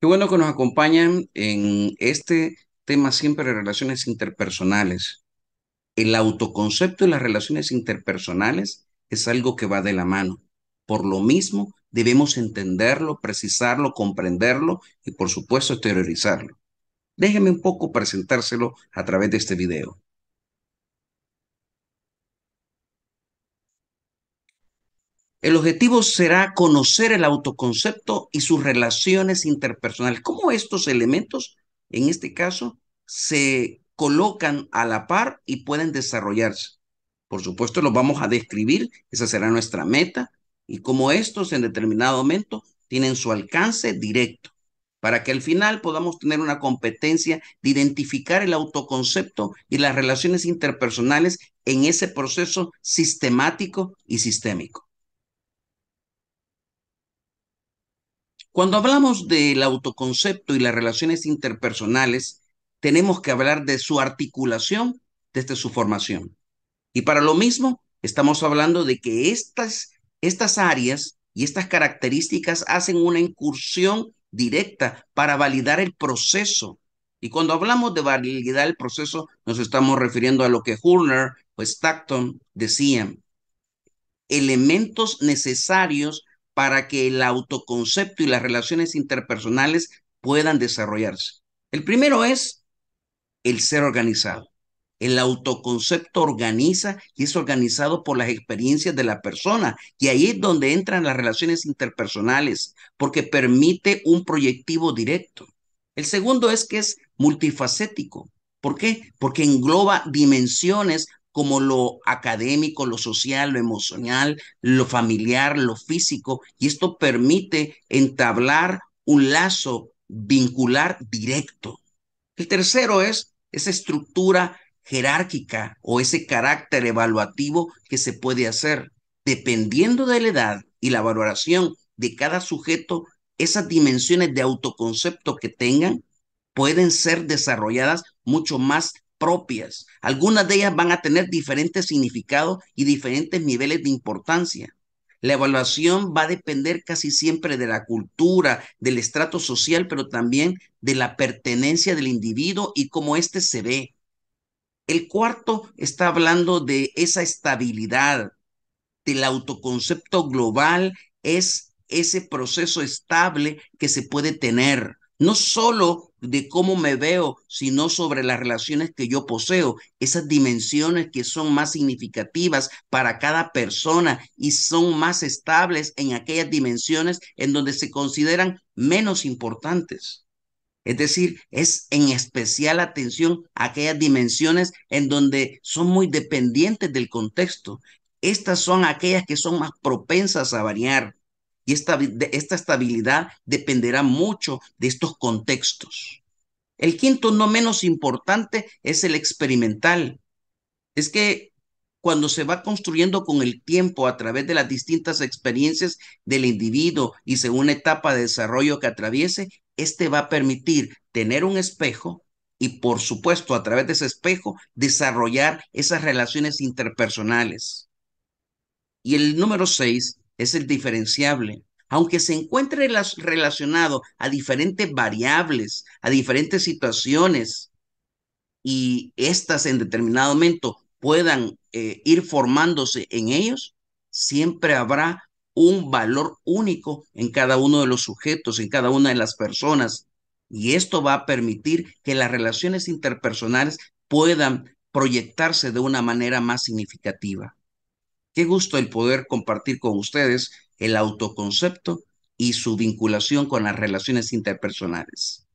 Qué bueno que nos acompañan en este tema siempre de relaciones interpersonales. El autoconcepto y las relaciones interpersonales es algo que va de la mano. Por lo mismo, debemos entenderlo, precisarlo, comprenderlo y, por supuesto, exteriorizarlo. Déjenme un poco presentárselo a través de este video. El objetivo será conocer el autoconcepto y sus relaciones interpersonales. ¿Cómo estos elementos, en este caso, se colocan a la par y pueden desarrollarse? Por supuesto, los vamos a describir, esa será nuestra meta, y cómo estos en determinado momento tienen su alcance directo, para que al final podamos tener una competencia de identificar el autoconcepto y las relaciones interpersonales en ese proceso sistemático y sistémico. Cuando hablamos del autoconcepto y las relaciones interpersonales, tenemos que hablar de su articulación desde su formación. Y para lo mismo, estamos hablando de que estas, estas áreas y estas características hacen una incursión directa para validar el proceso. Y cuando hablamos de validar el proceso, nos estamos refiriendo a lo que Hurner o Stackton decían. Elementos necesarios para que el autoconcepto y las relaciones interpersonales puedan desarrollarse. El primero es el ser organizado. El autoconcepto organiza y es organizado por las experiencias de la persona. Y ahí es donde entran las relaciones interpersonales, porque permite un proyectivo directo. El segundo es que es multifacético. ¿Por qué? Porque engloba dimensiones como lo académico, lo social, lo emocional, lo familiar, lo físico, y esto permite entablar un lazo vincular directo. El tercero es esa estructura jerárquica o ese carácter evaluativo que se puede hacer. Dependiendo de la edad y la valoración de cada sujeto, esas dimensiones de autoconcepto que tengan pueden ser desarrolladas mucho más propias. Algunas de ellas van a tener diferentes significados y diferentes niveles de importancia. La evaluación va a depender casi siempre de la cultura, del estrato social, pero también de la pertenencia del individuo y cómo éste se ve. El cuarto está hablando de esa estabilidad, del autoconcepto global, es ese proceso estable que se puede tener, no solo de cómo me veo, sino sobre las relaciones que yo poseo, esas dimensiones que son más significativas para cada persona y son más estables en aquellas dimensiones en donde se consideran menos importantes. Es decir, es en especial atención a aquellas dimensiones en donde son muy dependientes del contexto. Estas son aquellas que son más propensas a variar, y esta, esta estabilidad dependerá mucho de estos contextos. El quinto, no menos importante, es el experimental. Es que cuando se va construyendo con el tiempo a través de las distintas experiencias del individuo y según la etapa de desarrollo que atraviese, este va a permitir tener un espejo y por supuesto a través de ese espejo desarrollar esas relaciones interpersonales. Y el número seis es el diferenciable. Aunque se encuentre relacionado a diferentes variables, a diferentes situaciones, y éstas en determinado momento puedan eh, ir formándose en ellos, siempre habrá un valor único en cada uno de los sujetos, en cada una de las personas. Y esto va a permitir que las relaciones interpersonales puedan proyectarse de una manera más significativa. Qué gusto el poder compartir con ustedes el autoconcepto y su vinculación con las relaciones interpersonales.